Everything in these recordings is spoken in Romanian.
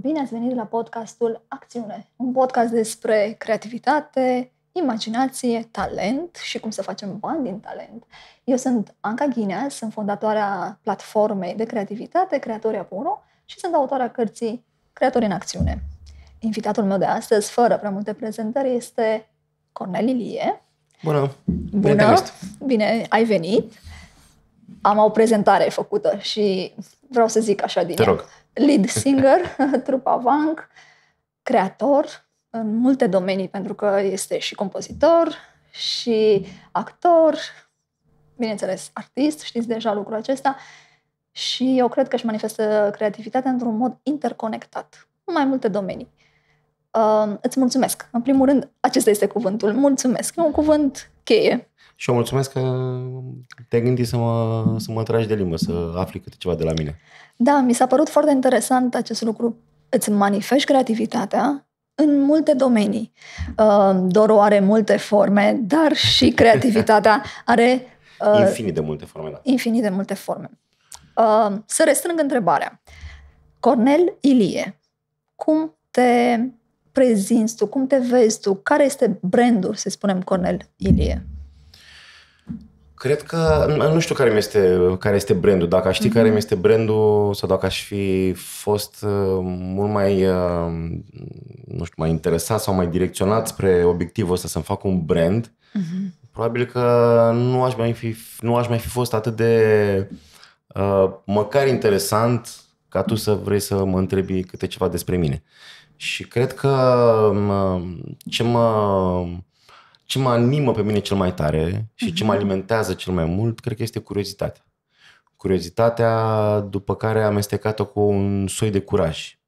Bine ați venit la podcastul Acțiune, un podcast despre creativitate, imaginație, talent și cum să facem bani din talent. Eu sunt Anca Ghinea, sunt fondatoarea platformei de creativitate Creatoria.ro și sunt autoarea cărții Creatori în Acțiune. Invitatul meu de astăzi, fără prea multe prezentări, este Cornel Ilie. Bună! Bună! Bine, Bine ai venit! Am o prezentare făcută și vreau să zic așa din Te rog. Ea lead singer, trupa Vank, creator în multe domenii, pentru că este și compozitor, și actor, bineînțeles, artist, știți deja lucrul acesta, și eu cred că își manifestă creativitatea într-un mod interconectat, în mai multe domenii. Uh, îți mulțumesc. În primul rând, acesta este cuvântul. Mulțumesc. E un cuvânt cheie și eu mulțumesc că te-ai gândit să mă, să mă tragi de limbă, să afli câte ceva de la mine. Da, mi s-a părut foarte interesant acest lucru. Îți manifesti creativitatea în multe domenii. Uh, Doro are multe forme, dar și creativitatea are... Uh, infinit de multe forme, da. Infinit de multe forme. Uh, să restrâng întrebarea. Cornel Ilie, cum te prezinți tu, cum te vezi tu, care este brandul, să spunem, Cornel Ilie? Cred că, nu știu care, este, care este brandul, dacă aș ști mm-hmm. care mi este brandul sau dacă aș fi fost uh, mult mai, uh, nu știu, mai interesat sau mai direcționat spre obiectivul ăsta să-mi fac un brand, mm-hmm. probabil că nu aș, mai fi, nu aș mai fi fost atât de uh, măcar interesant ca tu să vrei să mă întrebi câte ceva despre mine. Și cred că um, ce mă ce mă animă pe mine cel mai tare și ce mă mhm. alimentează cel mai mult, cred că este curiozitatea. Curiozitatea după care amestecată cu un soi de curaj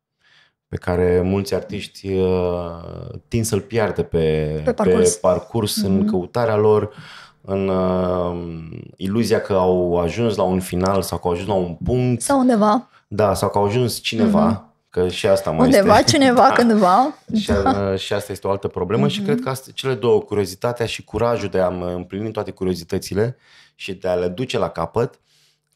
pe care mulți artiști uh, tind să-l piardă pe, pe parcurs, pe parcurs mm-hmm. în mhm. căutarea lor, în uh, iluzia că au ajuns la un final sau că au ajuns la un punct. Sau undeva. Da, sau că au ajuns cineva. Mm-hmm Că și asta mai Undeva, este... cineva, da. cândva. Și, da. Uh, și asta este o altă problemă mm-hmm. și mhm. cred că astea, cele două, curiozitatea și curajul de a mi împlini toate curiozitățile și de a le duce la capăt,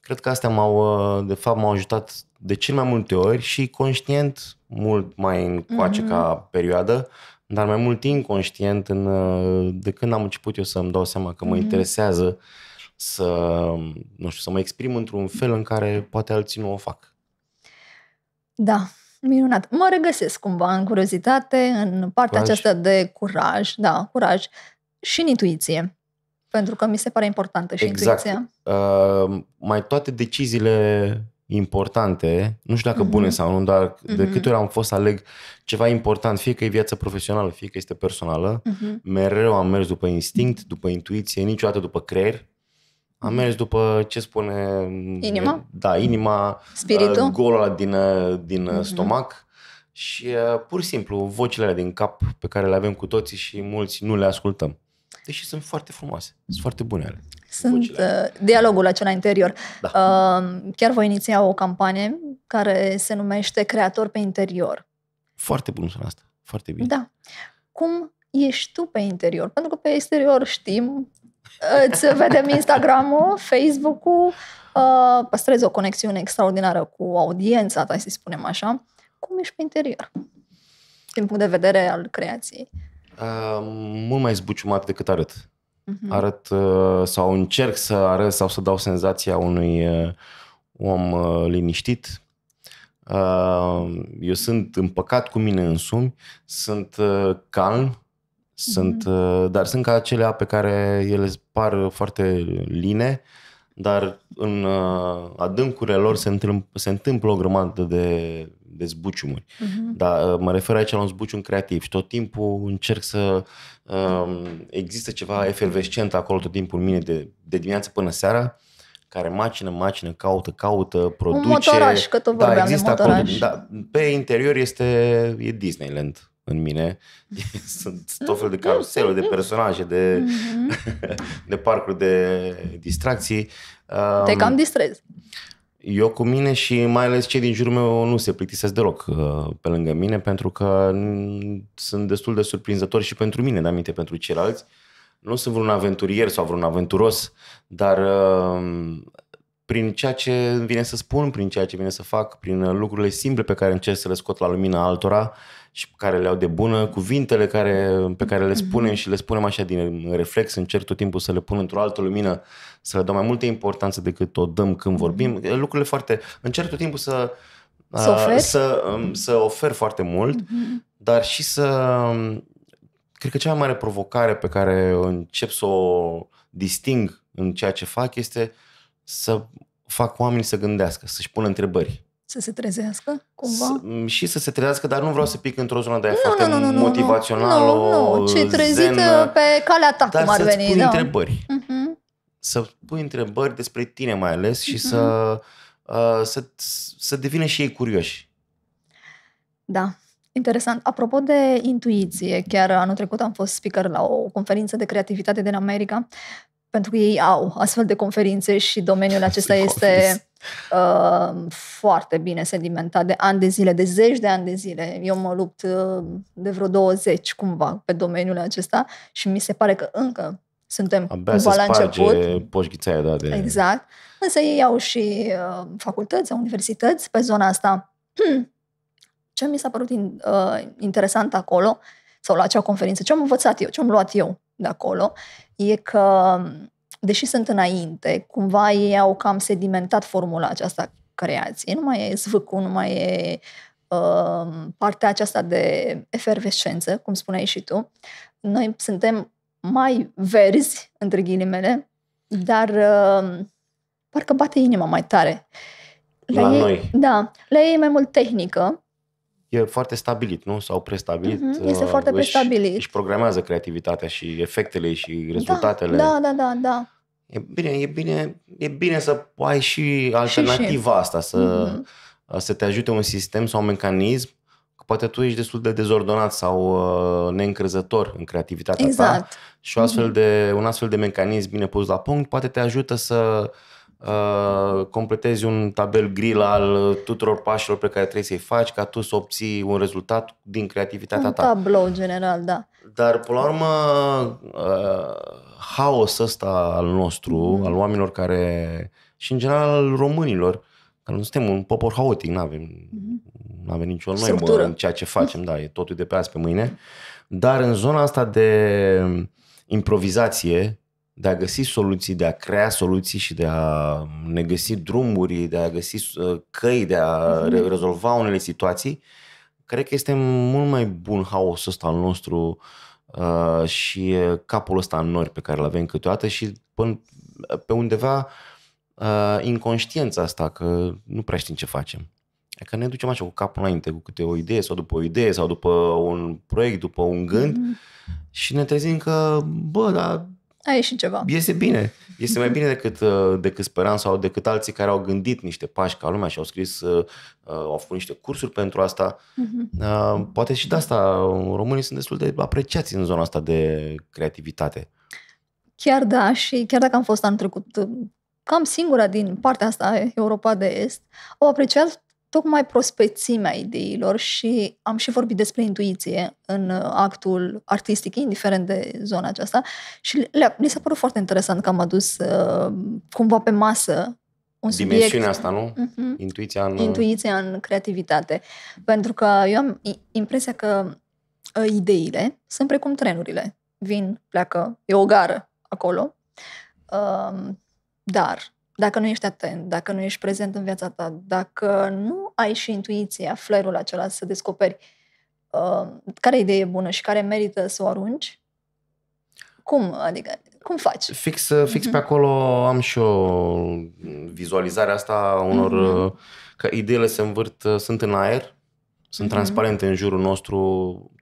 cred că astea m-au, uh, de fapt, m-au ajutat de cel mai multe ori și conștient, mult mai încoace mm-hmm. ca perioadă, dar mai mult inconștient în, uh, de când am început eu să-mi dau seama că mă mm-hmm. interesează să, nu știu, să mă exprim într-un fel în care poate alții nu o fac. Da, Minunat. Mă regăsesc cumva în curiozitate, în partea curaj. aceasta de curaj, da, curaj și în intuiție. Pentru că mi se pare importantă și exact. intuiția. Uh, mai toate deciziile importante, nu știu dacă uh-huh. bune sau nu, dar uh-huh. de mhm. câte ori am fost să aleg ceva important, fie că e viața profesională, fie că este personală, uh-huh. mereu am mers după instinct, după intuiție, niciodată după creier. Am mers după ce spune... Mm, inima? Da, inima, Spiritul? Uh, golul din, uh, din mm-hmm. stomac și pur și simplu vocile din cap pe care le avem cu toții și mulți nu le ascultăm. Deși sunt foarte frumoase, sunt foarte bune ale. Sunt uh, dialogul acela interior. Da. Uh, chiar voi iniția o campanie care se numește Creator pe interior. Foarte bun sună asta, foarte bine. Da. Cum ești tu pe interior? Pentru că pe exterior știm Îți vedem Instagram-ul, Facebook-ul, uh, păstrezi o conexiune extraordinară cu audiența ta, să spunem așa. Cum ești pe interior? Din punct de vedere al creației. Uh, mult mai zbuciumat decât arăt. Uh-huh. Arăt uh, sau încerc să arăt sau să dau senzația unui uh, om uh, liniștit. Uh, eu sunt împăcat cu mine însumi, sunt uh, calm, sunt, mm-hmm. Dar sunt ca acelea pe care ele par foarte line, dar în uh, adâncurile lor se întâmplă, se întâmplă o grămadă de, de zbuciumuri. Mm-hmm. Dar uh, mă refer aici la un zbucium creativ și tot timpul încerc să... Um, există ceva efervescent acolo tot timpul în mine de, de dimineață până seara care macină, macină, caută, caută, produce. Un motoraș, că tot da, vorbeam da, există de motoraș. Acolo, da, pe interior este e Disneyland în mine. Sunt tot fel de caruseluri, de personaje, de, mm-hmm. de parcuri, de distracții. Te cam um, distrezi. Eu cu mine și mai ales cei din jurul meu nu se plictisesc deloc uh, pe lângă mine pentru că sunt destul de surprinzători și pentru mine, dar minte pentru ceilalți. Nu sunt vreun aventurier sau vreun aventuros, dar um, prin ceea ce vine să spun, prin ceea ce vine să fac, prin lucrurile simple pe care încerc să le scot la lumina altora, uh, și pe care le au de bună, cuvintele care, pe care le mhm. spunem și le spunem așa din reflex, încerc tot timpul să le pun într-o altă lumină, să le dau mai multă importanță decât o dăm când mhm. vorbim. Lucrurile foarte... Încerc tot timpul să... Să ofer? Să, um, să ofer foarte mult, mm-hmm. dar și să... Um, cred că cea mai mare provocare pe care încep să o disting în ceea ce fac este să fac oamenii să gândească, să-și pună întrebări să se trezească cumva? S- mm, și să se trezească, dar nu vreau să pic într-o zonă de aia foarte nu, nu, motivațională. Nu, nu, ci zen, ă, pe calea ta, dar cum ar veni. Pui da. întrebări. Uh-huh. Să pui întrebări despre tine mai ales și uh-huh. să, uh, să, să devină și ei curioși. Da. Interesant. Apropo de intuiție, chiar anul trecut am fost speaker la o conferință de creativitate din America, pentru că ei au astfel de conferințe și domeniul acesta este uh, foarte bine sedimentat de ani de zile, de zeci de ani de zile. Eu mă lupt uh, de vreo 20 cumva pe domeniul acesta și mi se pare că încă suntem Abia cumva la început. Poșghițaia, da, de... Exact. Însă ei au și uh, facultăți universități pe zona asta. Ce mi s-a părut in, uh, interesant acolo, sau la acea conferință, ce am învățat eu, ce am luat eu de acolo, e că deși sunt înainte, cumva ei au cam sedimentat formula aceasta creației. Nu mai e zvâcul, nu mai e uh, partea aceasta de efervescență, cum spuneai și tu. Noi suntem mai verzi, între ghilimele, dar uh, parcă bate inima mai tare. La, la ei, noi. Da, la ei e mai mult tehnică e foarte stabilit, nu? Sau prestabilit. Mm-hmm. Este uh, foarte prestabilit. Își, își programează creativitatea și efectele și da, rezultatele. Da, da, da, da. E bine, e bine, e bine să ai și alternativa și, și. asta, să, mm-hmm. să te ajute un sistem sau un mecanism poate tu ești destul de dezordonat sau uh, neîncrezător în creativitatea exact. ta și o astfel mhm. de, un astfel de mecanism bine pus la punct poate te ajută să uh, completezi un tabel grill al tuturor pașilor pe care trebuie să-i faci ca tu să obții un rezultat din creativitatea un ta. Un tablou general, da. Dar, până la urmă, uh, haos ăsta al nostru, mm. al oamenilor care, și în general al românilor, că nu suntem un popor haotic, nu avem, mm-hmm. avem nicio în ceea ce facem, da, e totul de pe azi pe mâine, dar în zona asta de improvizație, de a găsi soluții, de a crea soluții și de a ne găsi drumuri, de a găsi uh, căi, de a mhm. rezolva unele situații, cred că este mult mai bun haosul ăsta al nostru uh, și uh, capul ăsta în nori pe care îl avem câteodată și până, uh, pe undeva uh, inconștiența asta că nu prea știm ce facem. Că ne ducem așa cu capul înainte, cu câte o idee sau după o idee sau după un proiect, după un gând mm-hmm. și ne trezim că, bă, dar a ieșit ceva. Este bine. Este mai bine decât, uh, decât speram sau decât alții care au gândit niște pași ca lumea și au scris, uh, uh, au făcut niște cursuri pentru asta. Mhm. uh Poate și de asta românii sunt destul de apreciați în zona asta de creativitate. Chiar da, și chiar dacă am fost anul trecut cam singura din partea asta, Europa de Est, au apreciat tocmai prospețimea ideilor și am și vorbit despre intuiție în uh, actul artistic, indiferent de zona aceasta, și le, mi s-a părut foarte interesant că am adus uh, cumva pe masă un subiect. Dimensiunea asta, nu? Uh-huh. Intuiția în... Uh, Intuiția în creativitate. Pentru că eu am impresia că uh, ideile sunt precum trenurile. Vin, pleacă, e o gară acolo. Uh, dar dacă nu ești atent, dacă nu ești prezent în viața ta, dacă nu ai și intuiția, flerul acela să descoperi uh, care idee e bună și care merită să o arunci, cum? Adică, cum faci? Fix, uh, fix uh-huh. pe mhm. acolo am și o vizualizare asta unor... Uh-huh. că ideile se învârt, uh, sunt în aer, sunt uh-huh. transparente în jurul nostru,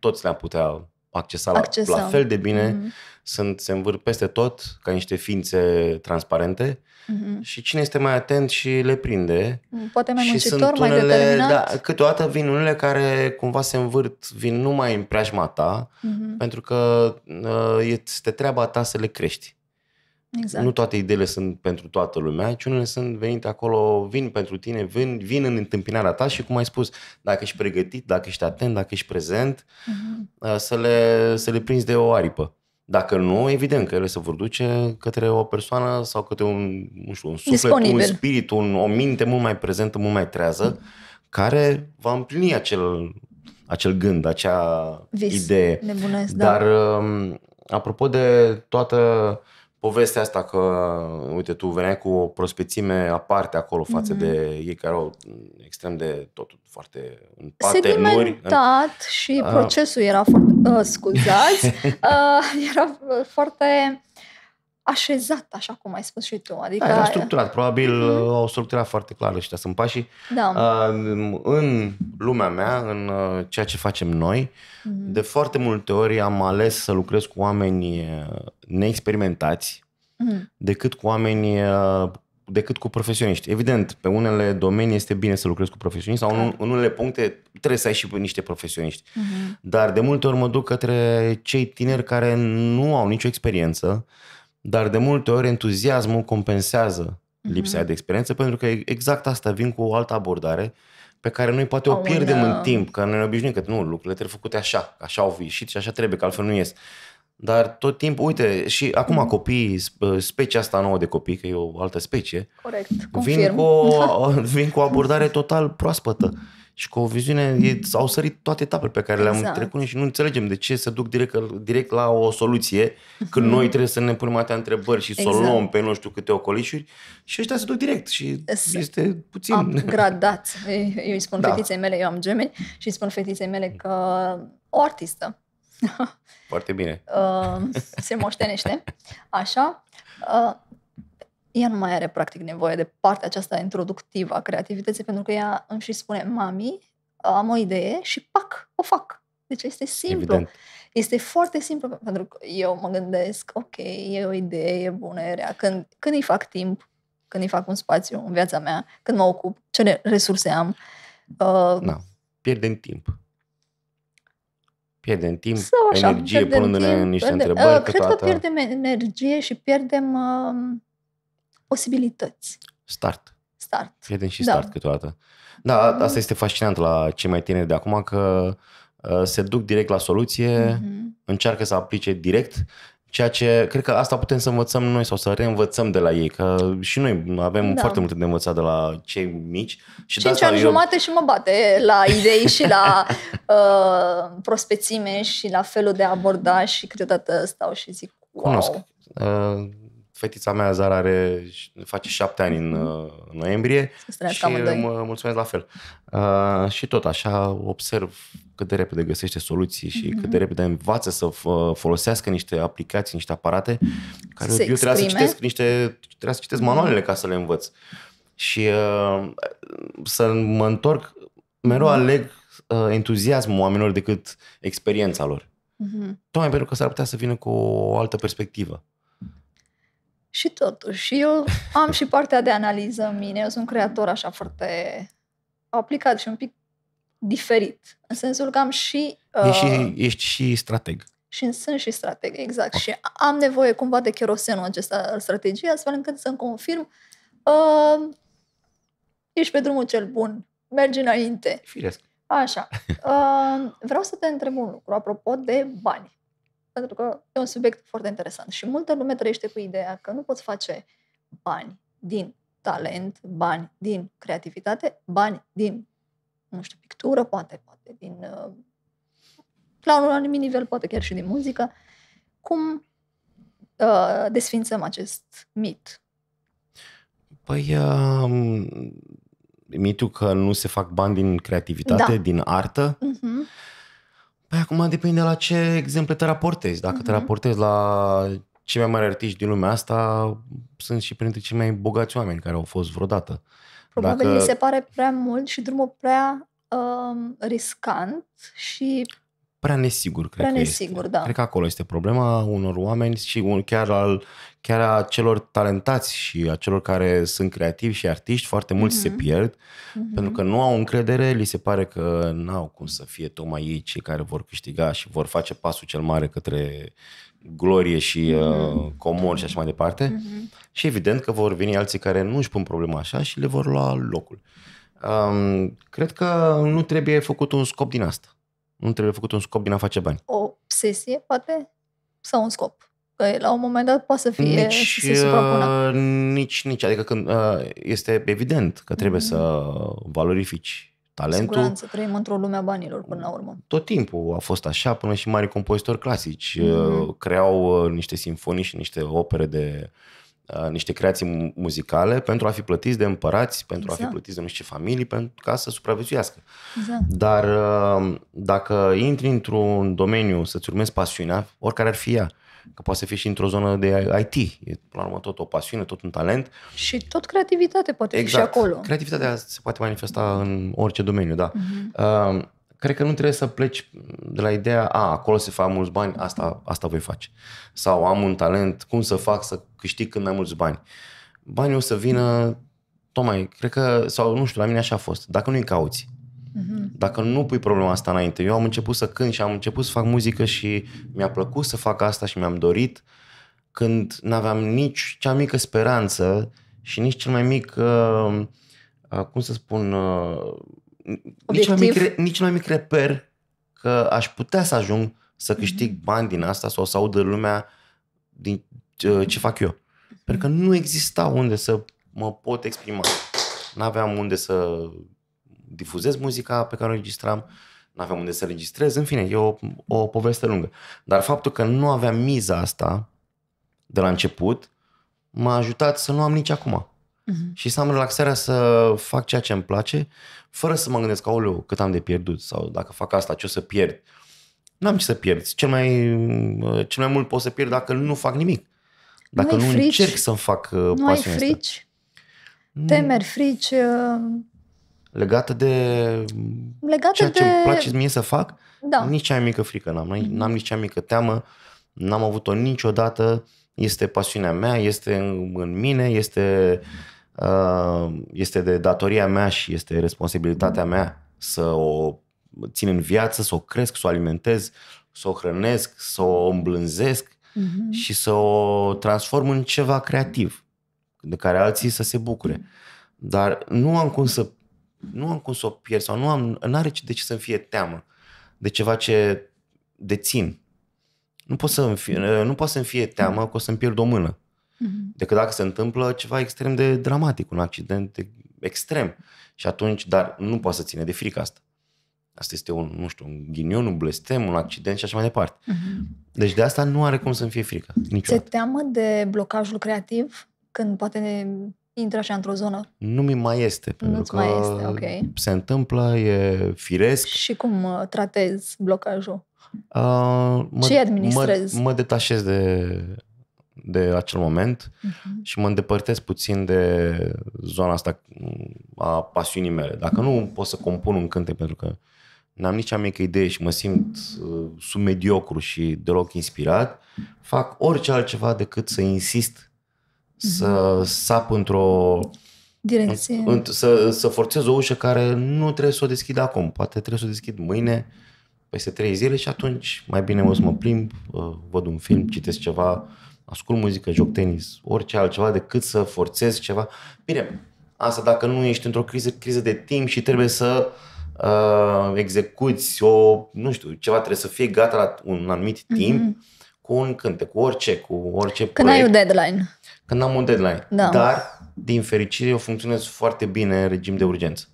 toți le-am putea accesa, La, la fel de bine, mm-hmm. sunt, se învâr peste tot ca niște ființe transparente mm-hmm. și cine este mai atent și le prinde. Mm, poate mai muncitor, unele, mai determinat. Da, câteodată vin unele care cumva se învârt, vin numai în preajma ta, mm-hmm. pentru că uh, este treaba ta să le crești. Exact. Nu toate ideile sunt pentru toată lumea, ci unele sunt venite acolo, vin pentru tine, vin, vin în întâmpinarea ta și, cum ai spus, dacă ești pregătit, dacă ești atent, dacă ești prezent, uh-huh. să, le, să le prinzi de o aripă. Dacă nu, evident că ele se vor duce către o persoană sau către un, nu știu, un suflet, Disponibil. un spirit, un, o minte mult mai prezentă, mult mai trează, uh-huh. care va împlini acel, acel gând, acea Vis. idee. Nebunesc, da. Dar, da. apropo de toată povestea asta că, uite, tu veneai cu o prospețime aparte acolo față mm-hmm. de ei care au extrem de tot foarte în pate, nuri. În... și ah. procesul era foarte, uh, scuzați, uh, era uh, foarte așezat, așa cum ai spus și tu. Adică... Da, era structurat. Probabil mm-hmm. au structurat foarte clar Și sunt pașii. Da. Uh, în lumea mea, în uh, ceea ce facem noi, mm-hmm. de foarte multe ori am ales să lucrez cu oameni neexperimentați mm-hmm. decât cu oameni decât cu profesioniști. Evident, pe unele domenii este bine să lucrezi cu profesioniști sau în, în unele puncte trebuie să ai și niște profesioniști. Uh-huh. Dar de multe ori mă duc către cei tineri care nu au nicio experiență, uh, dar de multe ori entuziasmul compensează mhm. lipsa mm-hmm. de experiență, pentru că exact asta vin cu o altă abordare pe care noi poate o, oh, pierdem mână... în timp, că noi ne obișnuim că nu, lucrurile trebuie făcute așa, așa au vișit și așa trebuie, că altfel nu ies. Dar tot timpul, uite, și acum mm-hmm. copiii, uh, specia asta nouă de copii, că e o altă specie, Corect, confirm. vin, cu o, vin cu o abordare total proaspătă. Mm-hmm și cu o viziune e, au sărit toate etapele pe care le-am exact. trecut și nu înțelegem de ce se duc direct, direct la o soluție când noi mhm. trebuie să ne punem atâtea întrebări și exact. să o exact. luăm pe nu știu câte ocolișuri și ăștia se duc direct și S- este puțin... Am gradat. Eu îi spun da. fetiței mele, eu am gemeni și îi spun fetiței mele că o artistă foarte bine. Uh, se moștenește. Așa. Uh, ea nu mai are practic nevoie de partea aceasta introductivă a creativității, pentru că ea îmi și spune, mami, am o idee și pac, o fac. Deci este simplu. Evident. Este foarte simplu, pentru că eu mă gândesc, ok, e o idee, e bună, e rea. Când, când îi fac timp, când îi fac un spațiu în viața mea, când mă ocup, ce resurse am. Uh, Na, pierdem timp. Pierdem timp, Sau așa, energie, punându-ne niște pierdem, întrebări. Uh, cred că pierdem energie și pierdem... Uh, posibilități. Start. Start. Prieteni și da. start câteodată. Da, mm-hmm. asta este fascinant la cei mai tineri de acum, că ă, se duc direct la soluție, mm-hmm. încearcă să aplice direct, ceea ce cred că asta putem să învățăm noi sau să reînvățăm de la ei, că și noi avem da. foarte multe de învățat de la cei mici. Și Cinci ani eu... jumate și mă bate la idei și la uh, prospețime și la felul de a aborda și câteodată stau și zic wow. Cunosc. Ă, uh, fetița mea, Zara, are, face șapte ani în, în uh, noiembrie și uh, mă mulțumesc la fel. Uh, și tot așa observ cât de repede găsește soluții și mm-hmm. cât de repede învață să folosească niște aplicații, niște aparate care eu trebuie să citesc niște, trebuie să citesc manualele mm-hmm. ca să le învăț. Și uh, să mă întorc, mereu mm-hmm. aleg uh, entuziasmul oamenilor decât experiența lor. Mm-hmm. Tocmai pentru că s-ar putea să vină cu o altă perspectivă. Și totuși, eu am și partea de analiză în mine. Eu sunt creator așa foarte aplicat și un pic diferit. În sensul că am și... Uh, ești, și, ești și strateg. Și sunt și strateg, exact. Okay. Și am nevoie cumva de cherosenul acesta al strategiei, astfel încât să-mi confirm uh, ești pe drumul cel bun, mergi înainte. Firesc. Așa. Uh, vreau să te întreb un lucru, apropo de bani pentru că e un subiect foarte interesant și multă lume trăiește cu ideea că nu poți face bani din talent, bani din creativitate, bani din, nu știu, pictură, poate, poate din, uh, la un anumit nivel, poate chiar și din muzică. Cum uh, desfințăm acest mit? Păi, uh, mitul că nu se fac bani din creativitate, da. din artă. Uh-huh Păi acum depinde la ce exemple te raportezi. Dacă uh-huh. te mhm. raportezi la cei mai mari artiști din lumea asta, sunt și printre cei mai bogați oameni care au fost vreodată. Probabil Dacă... mi se pare prea mult și drumul prea uh, riscant și prea nesigur, cred prea că nesigur, este. da. Cred că acolo este problema unor oameni și chiar, al, chiar a celor talentați și a celor care sunt creativi și artiști, foarte mulți mm-hmm. se mhm. pierd mm-hmm. pentru că nu au încredere, li se pare că n-au cum să fie tocmai ei cei care vor câștiga și vor face pasul cel mare către glorie și mm-hmm. uh, comor și așa mai departe. Mm-hmm. Și evident că vor veni alții care nu își pun problema așa și le vor lua locul. Um, cred că nu trebuie făcut un scop din asta nu trebuie făcut un scop din a face bani. O obsesie, poate, sau un scop. Că la un moment dat poate să fie nici, să se suprapună. Uh, nici, nici. Adică când uh, este evident că trebuie mm-hmm. să valorifici talentul. siguranță trăim într-o lume a banilor până la urmă. Tot timpul a fost așa, până și mari compozitori clasici mm-hmm. creau niște simfonii și niște opere de uh, Uh, niște creații muzicale pentru a fi plătiți de împărați, pentru exact. a fi exact. plătiți de niște familii, pentru ca să supraviețuiască. Exact. Dar uh, dacă intri într-un domeniu să-ți urmezi pasiunea, oricare ar fi ea, că poate să fie și într-o zonă de IT, e până la urmă tot o pasiune, tot un talent. Și tot creativitate poate exact. fi și exact. acolo. Creativitatea se poate manifesta în orice domeniu, da. Uh-huh. Uh, cred că nu trebuie să pleci de la ideea, a, acolo se fac mulți bani, asta, asta voi face. Sau am un talent, cum să fac să câștig cât mai mulți bani. Banii o să vină, tocmai, cred că, sau nu știu, la mine așa a fost, dacă nu-i cauți. Uh-huh. Dacă nu pui problema asta înainte, eu am început să cânt și am început să fac muzică și mi-a plăcut să fac asta și mi-am dorit când n-aveam nici cea mică speranță și nici cel mai mic, uh, uh, cum să spun, uh, nici mai, mic, nici mai mic reper că aș putea să ajung să câștig mm-hmm. bani din asta sau să audă lumea din ce, ce fac eu. Pentru că nu exista unde să mă pot exprima. N-aveam unde să difuzez muzica pe care o registram, n-aveam unde să registrez, în fine, e o, o poveste lungă. Dar faptul că nu aveam miza asta de la început m-a ajutat să nu am nici acum uh-huh. și să am relaxarea să fac ceea ce îmi place, fără să mă gândesc, aoleu, cât am de pierdut sau dacă fac asta, ce o să pierd. N-am ce să pierd. Cel mai, uh, cel mai mult pot să pierd dacă nu fac nimic. Dacă nu, nu frici, încerc să-mi fac uh, nu pasiunea ai frici? Asta. Mm. Temeri, frici? Uh, legată de legată ceea de... ce îmi place mie să fac, da. nici cea mică frică n-am. Mm-hmm. N-am nici cea mică teamă. N-am avut-o niciodată. Este pasiunea mea, este în, în mine, este... Mm-hmm este de datoria mea și este responsabilitatea mea să o țin în viață, să o cresc, să o alimentez, să o hrănesc, să o îmblânzesc uh-huh. și să o transform în ceva creativ de care alții să se bucure. Dar nu am cum să nu am cum să o pierd sau nu am, n-are de ce să-mi fie teamă de ceva ce dețin. Nu pot să-mi fie, nu pot să-mi fie teamă că o să-mi pierd o mână mm-hmm. decât dacă se întâmplă ceva extrem de dramatic, un accident extrem. Și atunci, dar nu poate să ține de frică asta. Asta este un, nu știu, un ghinion, un blestem, un accident și așa mai departe. Mm-hmm. Deci de asta nu are cum să-mi fie frică. Se teamă de blocajul creativ când poate intră așa într-o zonă? Nu mi mai este, pentru că mai este, ok se întâmplă, e firesc. Și cum uh, tratezi blocajul? Uh, mă, Ce administrezi? Mă, mă detașez de de acel moment uh-huh. și mă îndepărtez puțin de zona asta a pasiunii mele. Dacă nu mhm. pot să compun un cântec pentru că n-am nici cea mică idee și mă simt uh, sub submediocru și deloc inspirat, fac orice altceva decât să insist uh-huh. să sap într-o direcție. În, să, să forțez o ușă care nu trebuie să o deschid acum, poate trebuie să o deschid mâine, peste trei zile și atunci mai bine o să mă plimb, uh, văd un film, citesc ceva, ascult muzică, joc tenis, orice altceva decât să forțez ceva. Bine, asta dacă nu ești într-o criză, criză de timp și trebuie să uh, execuți o, nu știu, ceva trebuie să fie gata la un anumit mm-hmm. timp cu un cântec, cu orice, cu orice Când proiect. ai un deadline. Când am un deadline. Da. Dar, din fericire, eu funcționez foarte bine în regim de urgență.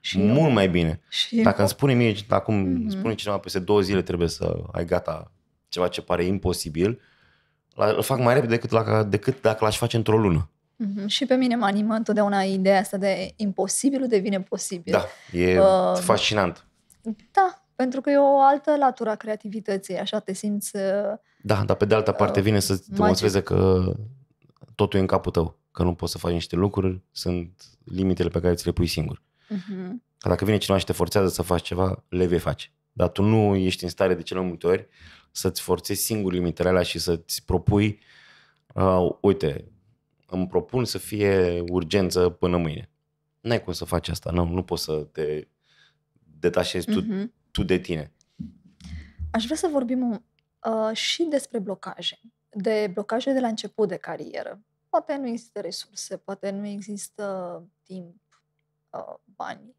Și Mult eu. mai bine. Și dacă eu. îmi spune mie, acum mm-hmm. spune cineva peste două zile trebuie să ai gata ceva ce pare imposibil, la, îl fac mai repede decât, la, decât dacă l-aș face într-o lună. Mm-hmm. Și pe mine mă animă întotdeauna ideea asta de imposibilul devine posibil. Da, e uh, fascinant. Da, pentru că e o altă latură a creativității, așa te simți... Uh, da, dar pe de altă uh, parte uh, vine să te demonstreze că totul e în capul tău, că nu poți să faci niște lucruri, sunt limitele pe care ți le pui singur. Mm-hmm. Că dacă vine cineva și te forțează să faci ceva, le vei face. Dar tu nu ești în stare de cele mai multe ori să-ți forțezi singur limitele alea și să-ți propui, uh, uite, îmi propun să fie urgență până mâine. N-ai cum să faci asta, nu, nu poți să te detașezi tu, uh-huh. tu de tine. Aș vrea să vorbim uh, și despre blocaje, de blocaje de la început de carieră. Poate nu există resurse, poate nu există timp, uh, bani,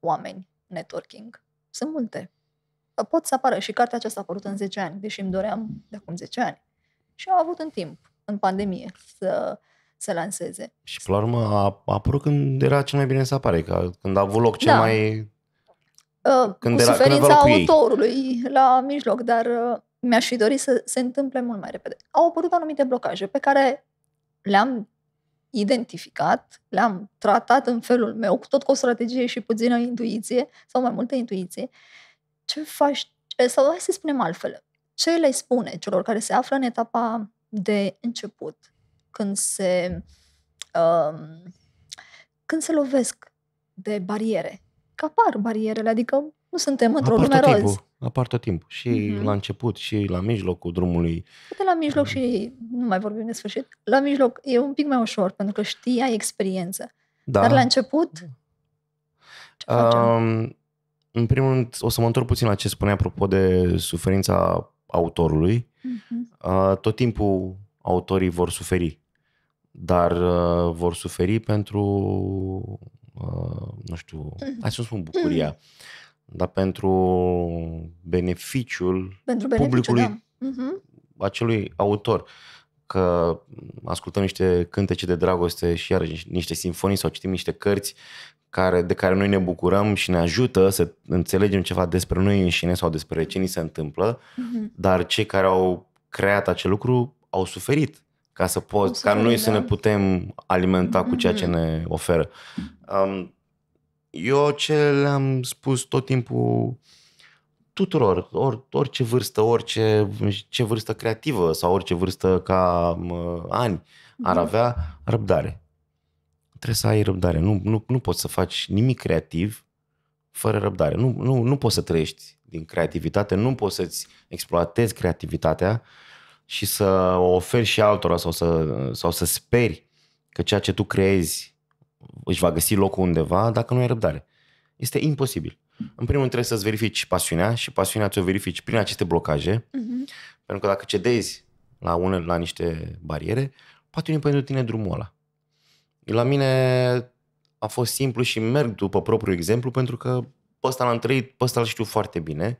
oameni, networking. Sunt multe pot să apară. Și cartea aceasta a apărut în 10 ani, deși îmi doream de acum 10 ani. Și au avut în timp, în pandemie, să se lanseze. Și, până la urmă, a, apărut când era cel mai bine să apare, ca, când a avut loc cel da. mai... Uh, când cu era, suferința când autorului la mijloc, dar uh, ă, mi-aș fi dorit să se întâmple mult mai repede. Au apărut anumite blocaje pe care le-am identificat, le-am tratat în felul meu, tot cu o strategie și puțină intuiție, sau mai multă intuiție, ce faci, sau hai să spunem altfel, ce le spune celor care se află în etapa de început, când se, um, când se lovesc de bariere, că apar barierele, adică nu suntem într-o lume roz. Apar tot timpul. Și mm-hmm. la început, și la mijlocul drumului. De la mijloc și, nu mai vorbim de sfârșit, la mijloc e un pic mai ușor, pentru că știi, ai experiență. Da. Dar la început, da. ce um, în primul rând, o să mă întorc puțin la ce spunea apropo de suferința autorului. Uh-huh. Tot timpul autorii vor suferi, dar uh, vor suferi pentru, uh, nu știu, mhm. hai să spun bucuria, mhm. dar pentru beneficiul, pentru beneficiul publicului da. uh-huh. acelui autor că ascultăm niște cântece de dragoste și iar niște simfonii sau citim niște cărți care, de care noi ne bucurăm și ne ajută să înțelegem ceva despre noi înșine sau despre ce ni se întâmplă, mm-hmm. dar cei care au creat acel lucru au suferit ca să pot, ca noi da. să ne putem alimenta mm-hmm. cu ceea ce mhm. ne oferă. Um, eu ce le-am spus tot timpul uh, tuturor, or, orice vârstă, orice ce vârstă creativă sau orice vârstă ca mă, ani ar mhm. avea răbdare. Trebuie să ai răbdare. Nu, nu, nu poți să faci nimic creativ fără răbdare. Nu, nu, nu poți să trăiești din creativitate, nu poți să-ți exploatezi creativitatea și să o oferi și altora sau să, sau să speri că ceea ce tu creezi își va găsi locul undeva dacă nu ai răbdare. Este imposibil. În primul rând trebuie să-ți verifici pasiunea și pasiunea ți-o verifici prin aceste blocaje, uh-huh. pentru că dacă cedezi la, une, la niște bariere, poate unii pentru tine drumul ăla. La mine a fost simplu și merg după propriul exemplu pentru că pe ăsta l-am trăit, pe ăsta l știu foarte bine.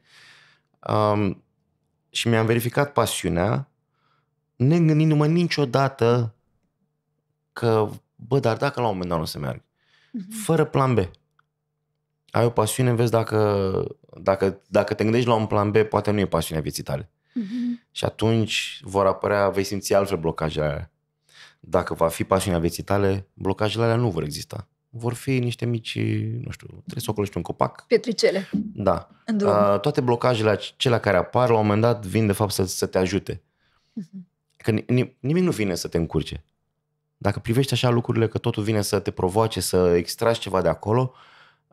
Um, și mi-am verificat pasiunea ne gândindu-mă niciodată că, bă, dar dacă la un moment dat nu se meargă. Uh-huh. Fără plan B ai o pasiune, vezi dacă, dacă, dacă te gândești la un plan B, poate nu e pasiunea vieții tale. Mm-hmm. Și atunci vor apărea, vei simți altfel blocajele alea. Dacă va fi pasiunea vieții tale, blocajele alea nu vor exista. Vor fi niște mici, nu știu, trebuie să ocolești un copac. Pietricele. Da. Uh, toate blocajele acelea care apar, la un moment dat, vin de fapt să, să te ajute. Mm-hmm. Că ni, nimic nu vine să te încurce. Dacă privești așa lucrurile, că totul vine să te provoace, să extragi ceva de acolo, uh,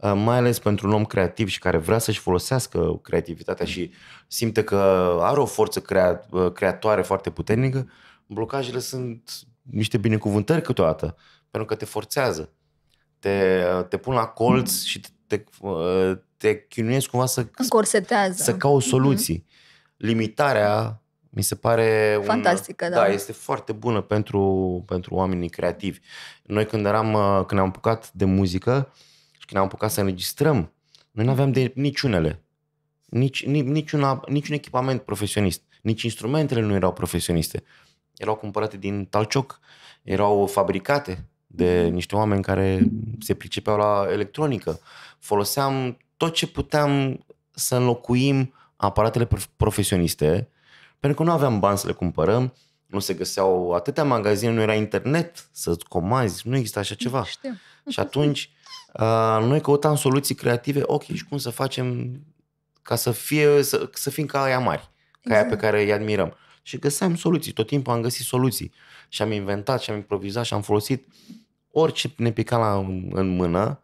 Uh, mai ales pentru un om creativ și care vrea să-și folosească creativitatea și simte că are o forță crea, uh, creatoare foarte puternică, blocajele sunt niște binecuvântări câteodată, pentru că te forțează. Te, uh, te pun la colț și te, te chinuiesc cumva să... Încorsetează. Să cauți mhm. soluții. Mm-hmm. Limitarea mi se pare... Fantastică, un, da. Da, este foarte bună pentru, pentru oamenii creativi. Noi când eram, când am apucat de muzică, uh, când am apucat să înregistrăm, noi nu aveam de niciunele. Nici, ni, niciun, niciun echipament profesionist. Nici instrumentele nu erau profesioniste. Erau cumpărate din talcioc. Erau fabricate de mhm. niște oameni care se pricepeau la electronică. Foloseam tot ce puteam să înlocuim aparatele profesioniste, pentru că nu aveam bani să le cumpărăm, nu se găseau atâtea magazine, nu era internet să-ți comanzi, nu exista așa ceva. Știu. Și atunci noi căutam soluții creative, ok, și cum să facem ca să, fie, să, să fim ca aia mari, ca aia pe exact. care îi admirăm. Și găseam soluții, tot timpul am găsit soluții și am inventat și am improvizat și am folosit orice ne pica la, în mână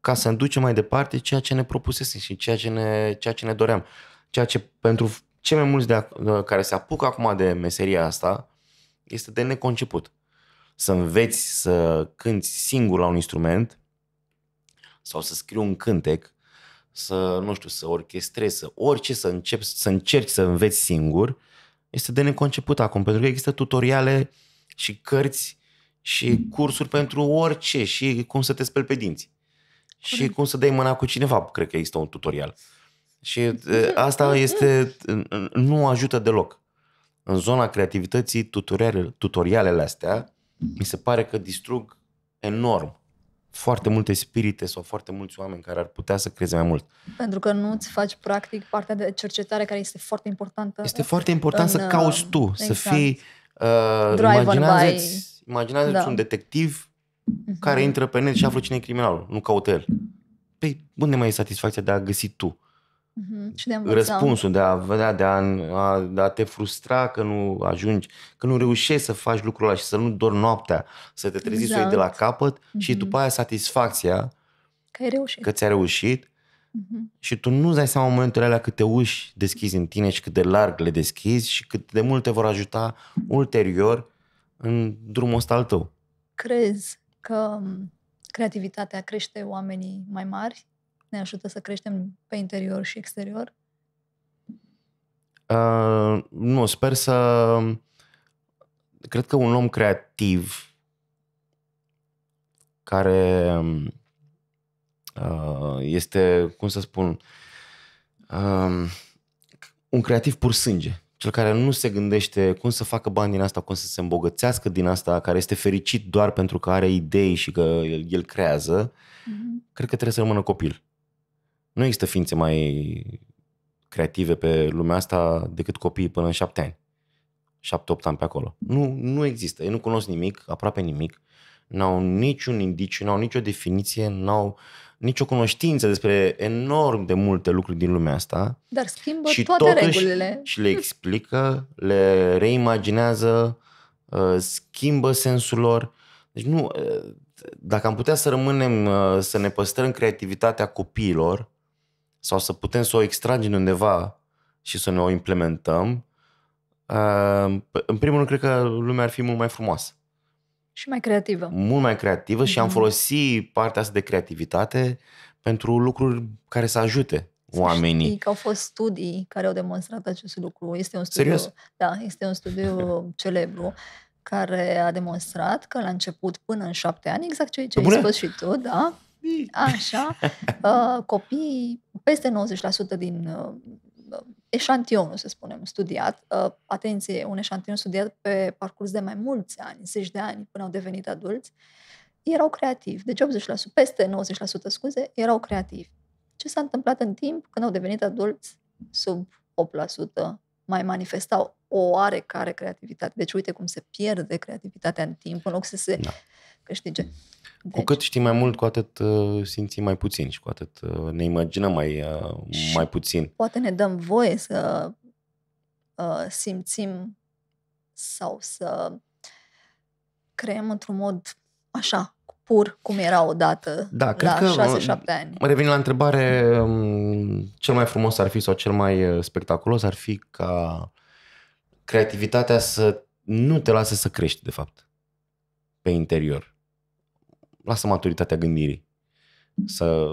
ca să ducem mai departe ceea ce ne propusesem și ceea ce ne, ceea ce ne doream. Ceea ce pentru cei mai mulți de, care se apucă acum de meseria asta este de neconceput. Să înveți să cânti singur la un instrument sau să scriu un cântec, să, nu știu, să orchestrez, să orice, să, încep, să încerci să înveți singur, este de neconceput acum, pentru că există tutoriale și cărți și cursuri pentru orice și cum să te speli pe dinți. Și cum să dai mâna cu cineva, cred că există un tutorial. Și asta este, nu ajută deloc. În zona creativității, tutoriale, tutorialele astea, mi se pare că distrug enorm foarte multe spirite sau foarte mulți oameni care ar putea să creeze mai mult. Pentru că nu îți faci practic partea de cercetare care este foarte importantă. Este foarte important în, să uh, cauți tu, exact. să fii... Uh, imaginează-ți, by... imaginează da. un detectiv uh-huh. care intră pe net și află cine e criminalul, nu caută el. Păi, unde mai e satisfacția de a găsi tu? Mhm. Și de Răspunsul de a vedea, de a, de a te frustra că nu ajungi, că nu reușești să faci lucrul ăla și să nu dormi noaptea, să te trezi exact. să iei de la exact. capăt mm-hmm. și mhm. după aia satisfacția că, ai reușit. că ți-a reușit mm-hmm. și tu nu-ți dai seama în momentul ăla câte uși deschizi în tine și cât de larg le deschizi și cât de mult te vor ajuta ulterior în drumul ăsta al tău. Crezi că creativitatea crește oamenii mai mari ne ajută să creștem pe interior și exterior? Uh, nu, sper să... Cred că un om creativ care uh, este, cum să spun, uh, un creativ pur sânge, cel care nu se gândește cum să facă bani din asta, cum să se îmbogățească din asta, care este fericit doar pentru că are idei și că el, el creează, mm-hmm. cred că trebuie să rămână copil. Nu există ființe mai creative pe lumea asta decât copiii până în șapte ani. șapte opt ani pe acolo. Nu, nu există. Ei nu cunosc nimic, aproape nimic. N-au niciun indiciu, n-au nicio definiție, n-au nicio cunoștință despre enorm de multe lucruri din lumea asta. Dar schimbă și toate totuși, regulile. Și le explică, le reimaginează, uh, schimbă sensul lor. Deci nu, uh, dacă am putea să rămânem, uh, să ne păstrăm creativitatea copiilor, sau să putem să o extragem undeva și să ne o implementăm, uh, în primul rând, cred că lumea ar fi mult mai frumoasă. Și mai creativă. Mult mai creativă mm-hmm. și am mhm. folosit partea asta de creativitate pentru lucruri care să ajute să oamenii. Știi că au fost studii care au demonstrat acest lucru. Este un studiu, Serios? Da, este un studiu celebru care a demonstrat că la început, până în șapte ani, exact ce ai spus și tu, da, Așa. Uh, copii peste 90% din uh, uh, eșantionul, să spunem, studiat, atenție, un eșantion studiat pe parcurs de mai mulți ani, zeci de ani, până au devenit adulți, erau creativi. Deci 80%, peste 90% scuze, erau creativi. Ce s-a întâmplat în timp când au devenit adulți sub 8%, mai manifestau o oarecare creativitate. Deci uite cum se pierde creativitatea în timp, în loc să se da câștige. Deci. Cu cât știi mai mult, cu atât uh, simți mai puțin și cu atât uh, ne imaginăm mai, uh, mai puțin. Poate ne dăm voie să simțim sau să creăm într-un mod așa, pur cum era odată da, cred la că, 6-7 ani. Revin la întrebare, um, cel mai frumos ar fi sau cel mai spectaculos ar fi ca creativitatea să nu te lasă să crești, de fapt, pe interior lasă maturitatea gândirii. Să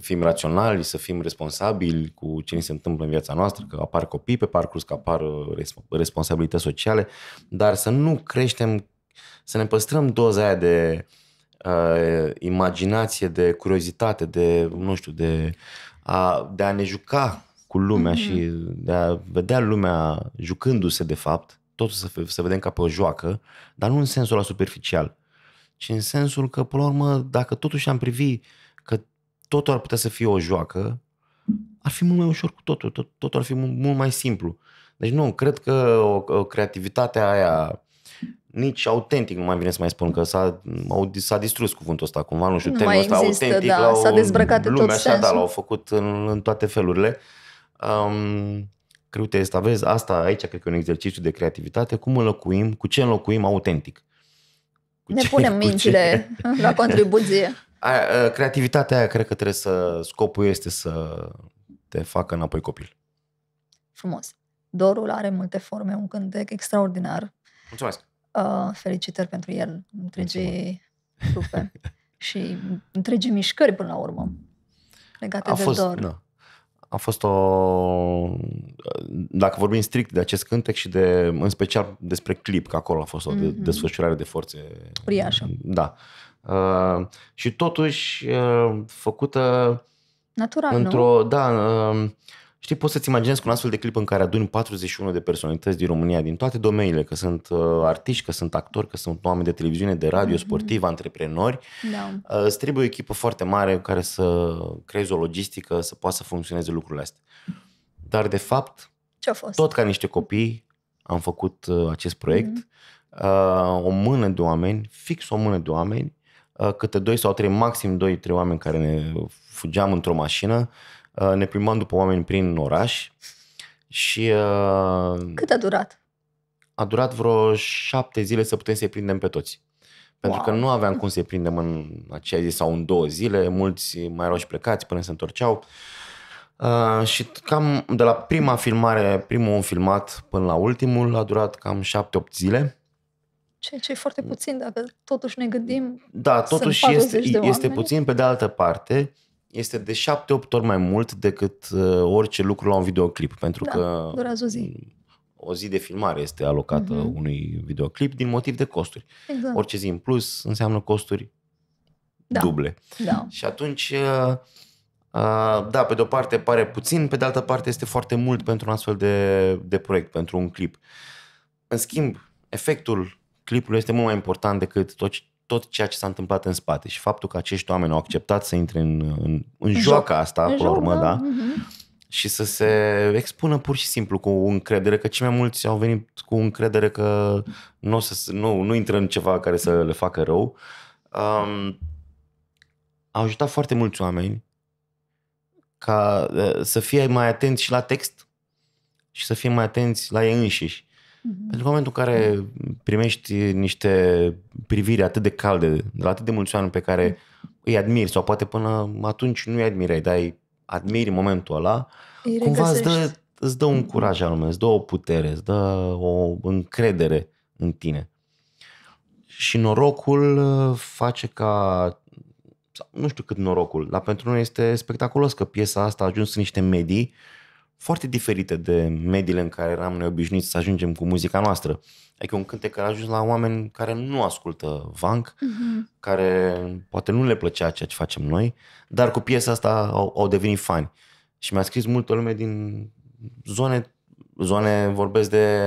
fim raționali, să fim responsabili cu ce ni se întâmplă în viața noastră, că apar copii pe parcurs, că apar responsabilități sociale, dar să nu creștem, să ne păstrăm doza aia de uh, imaginație, de curiozitate, de, nu știu, de a, de a ne juca cu lumea mm-hmm. și de a vedea lumea jucându-se de fapt, totul să, să vedem ca pe o joacă, dar nu în sensul la superficial ci în sensul că, până la urmă, dacă totuși am privi că totul ar putea să fie o joacă, ar fi mult mai ușor cu totul, tot, totul ar fi mult, mai simplu. Deci nu, cred că o, o creativitatea aia nici autentic, nu mai vine să mai spun că s-a, s-a distrus cuvântul ăsta cumva, nu știu, nu termenul ăsta autentic da, s-a dezbrăcat lumea tot așa, da, sensul. da, l-au făcut în, în toate felurile. Um, cred, uite, asta, vezi, asta aici cred că e un exercițiu de creativitate, cum înlocuim, cu ce înlocuim autentic. Cu ne punem cu mințile ce... la contribuție. A, a, creativitatea aia, cred că trebuie să, scopul este să te facă înapoi copil. Frumos. Dorul are multe forme, un cântec extraordinar. Mulțumesc. A, uh, felicitări pentru el, întregii trupe și întregii mișcări până la urmă legate a de fost, dor. Na, da a fost o... Dacă vorbim strict de acest cântec și de, în special despre clip, că acolo a fost o mm-hmm. desfășurare de forțe. Uriașă. Da. Uh, și totuși uh, făcută Natural, într-o, nu? Da, uh, Știi, poți să-ți imaginezi un astfel de clip în care aduni 41 de personalități din România, din toate domeniile, că sunt uh, artiști, că sunt actori, că sunt oameni de televiziune, de radio, mm-hmm. sportivi, antreprenori. Da. Uh, îți trebuie o echipă foarte mare care să creezi o logistică, să poată să funcționeze lucrurile astea. Dar, de fapt, Ce-a fost? tot ca niște copii, am făcut uh, acest proiect. Mm-hmm. Uh, o mână de oameni, fix o mână de oameni, uh, câte doi sau trei, maxim doi, trei oameni care ne fugeam într-o mașină, uh, Uh, ne primam după oameni prin oraș și... Uh, Cât a durat? A durat vreo șapte zile să putem să-i prindem pe toți. Pentru wow. că nu aveam cum să-i prindem în acea zi sau în două zile, mulți mai erau și plecați până se întorceau. Uh, și cam de la prima filmare, primul filmat până la ultimul, a durat cam 7-8 zile. Ceea ce e foarte puțin, dacă totuși ne gândim. Da, totuși este, este puțin. Pe de altă parte, este de 7-8 ori mai mult decât uh, orice lucru la un videoclip. Pentru da, că durează o zi. O zi de filmare este alocată uh-huh. unui videoclip din motiv de costuri. Exact. Orice zi în plus înseamnă costuri da. duble. Da. Și atunci, uh, uh, da, pe de-o parte pare puțin, pe de altă parte este foarte mult pentru un astfel de, de proiect, pentru un clip. În schimb, efectul clipului este mult mai important decât tot tot ceea ce s-a întâmplat în spate și faptul că acești oameni au acceptat să intre în, în, în joaca asta, în până joc, urmă, da, uh-huh. și să se expună pur și simplu cu încredere, că cei mai mulți au venit cu încredere că nu, o să, nu, nu intră în ceva care să le facă rău. Um, au ajutat foarte mulți oameni ca eh, să fie mai atenți și la text și să fie mai atenți la ei înșiși pentru mhm. că în momentul în care primești niște priviri atât de calde, de la atât de mulți oameni pe care îi admiri, sau poate până atunci nu îi admirai, dar îi admiri în momentul ăla, îi cumva îți dă, îți dă un mhm. curaj anume, îți dă o putere, îți dă o încredere în tine. Și norocul uh, face ca nu știu cât norocul, dar pentru noi este spectaculos că piesa asta a ajuns în niște medii uh, foarte diferite de mediile în care eram neobișnuiți să ajungem cu muzica noastră. Adică un cântec care a ajuns la oameni care nu ascultă vanc, uh-huh. Mhm. care poate nu le plăcea ceea ce facem noi, dar cu piesa asta au, au devenit fani. Și mi-a scris multă lume din zone zone, vorbesc de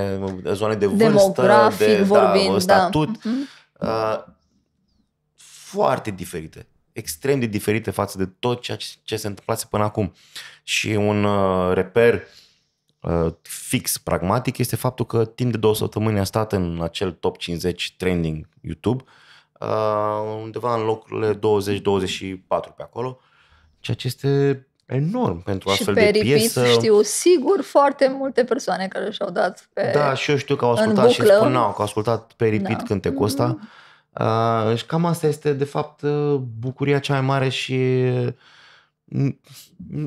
zone de vârstă, de da, vorbind, da, statut, da. Uh-huh. Uh, foarte diferite extrem de diferite față de tot ceea ce se întâmplase până acum. Și un uh, reper uh, fix, pragmatic, este faptul că timp de două săptămâni a stat în acel top 50 trending YouTube, uh, undeva în locurile 20-24 pe acolo, ceea ce este enorm pentru și astfel pe de piesă. Și știu sigur foarte multe persoane care și-au dat pe Da, și eu știu că au ascultat și spuneau că au ascultat pe repeat da. cântecul Mm-hmm Uh, și cam asta este, de fapt, uh, bucuria cea mai mare și mm,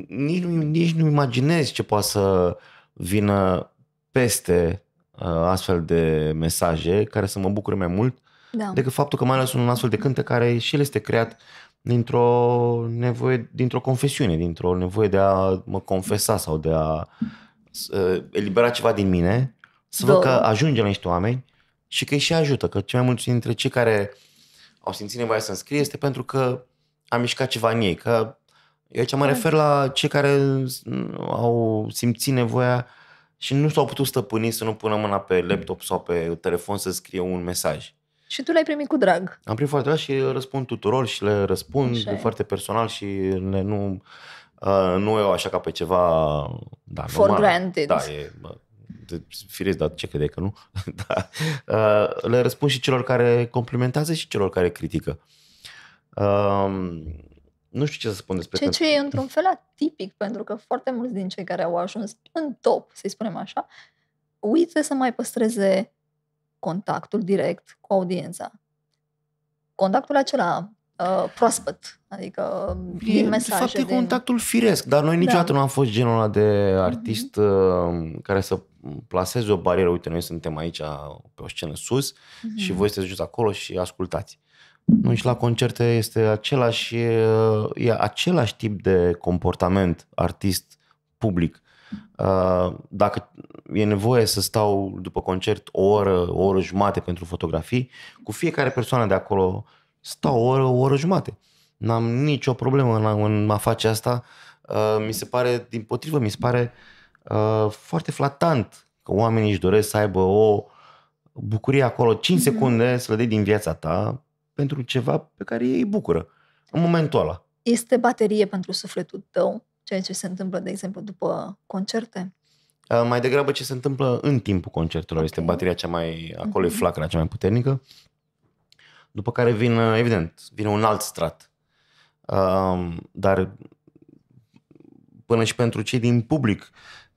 nici nu, nici nu imaginezi ce poate să vină peste uh, astfel de mesaje care să mă bucure mai mult da. decât faptul că mai ales un astfel de cânte care și el este creat dintr-o nevoie, dintr-o confesiune, dintr-o nevoie de a mă confesa sau de a uh, elibera ceva din mine, să văd că ajunge la niște oameni și că îi și ajută, că cei mai mulți dintre cei care au simțit nevoia să înscrie este pentru că a mișcat ceva în ei, că eu aici mă da. refer la cei care au simțit nevoia și nu s-au putut stăpâni să nu pună mâna pe laptop sau pe telefon să scrie un mesaj. Și tu l-ai primit cu drag. Am primit foarte drag și răspund tuturor și le răspund așa e. foarte personal și le, nu, uh, nu eu așa ca pe ceva... Da, For normal. granted. Da, e, bă, firesc, dar ce credeai că nu? da. uh, le răspund și celor care complimentează și celor care critică. Uh, nu știu ce să spun despre... Ceea ce e într-un fel atipic, pentru că foarte mulți din cei care au ajuns în top, să-i spunem așa, uită să mai păstreze contactul direct cu audiența. Contactul acela uh, proaspăt, adică e, din mesaje. De fapt, e din... contactul firesc, dar noi da. niciodată da. nu am fost genul ăla de artist mhm. uh, care să plaseze o barieră. Uite, noi suntem aici uh, pe o scenă sus uh-huh. și voi sunteți jos acolo și ascultați. Nu, și la concerte este același, e același tip de comportament artist public. Uh, dacă e nevoie să stau după concert o oră, o oră jumate pentru fotografii, cu fiecare persoană de acolo stau o oră, o oră jumate. N-am nicio problemă în, a, în a face asta. Uh, mi se pare, din potrivă, mi se pare uh, foarte flatant că oamenii își doresc să aibă o bucurie acolo, 5 mhm. secunde să le dai din viața ta pentru ceva pe care ei bucură în momentul ăla. Este baterie pentru sufletul tău, ceea ce se întâmplă, de exemplu, după concerte? Uh, mai degrabă ce se întâmplă în timpul concertelor. Okay. Este bateria cea mai, acolo e mhm. flacăra cea mai puternică. După care vin, uh, evident, vine un alt strat. Um, dar până și pentru cei din public,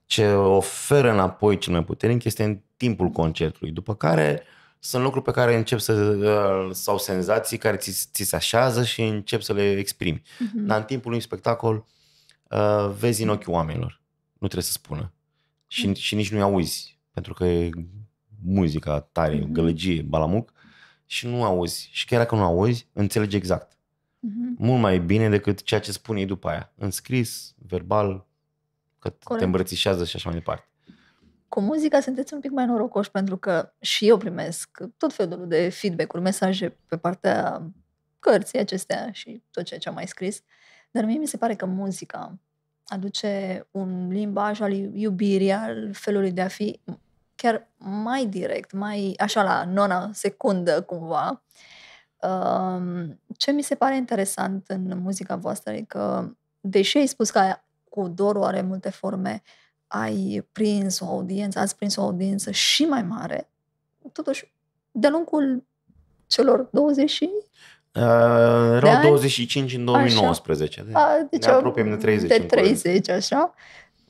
ce oferă înapoi cel mai puternic este în timpul concertului. După care sunt lucruri pe care încep să... Uh, sau senzații care ți, ți se așează și încep să le exprimi. Uh-huh. Dar în timpul unui spectacol uh, vezi în ochii oamenilor. Nu trebuie să spună. Și, uh-huh. și nici nu-i auzi. Pentru că e muzica tare, uh-huh. gălăgie, balamuc și nu auzi. Și chiar dacă nu auzi, înțelegi exact. Mm-hmm. Mult mai bine decât ceea ce spune ei după aia. În scris, verbal, că Corect. te îmbrățișează și așa mai departe. Cu muzica sunteți un pic mai norocoși pentru că și eu primesc tot felul de feedback-uri, mesaje pe partea cărții acestea și tot ceea ce am mai scris. Dar mie mi se pare că muzica aduce un limbaj al iubirii, al felului de a fi chiar mai direct, mai așa la nona secundă cumva. Ce mi se pare interesant în muzica voastră e că, adică, deși ai spus că cu dorul are multe forme, ai prins o audiență, ați prins o audiență și mai mare, totuși, de-a lungul celor 20 și Uh, erau 25 în 2019. Așa. De, A, deci ne apropiem de 30. De 30, așa.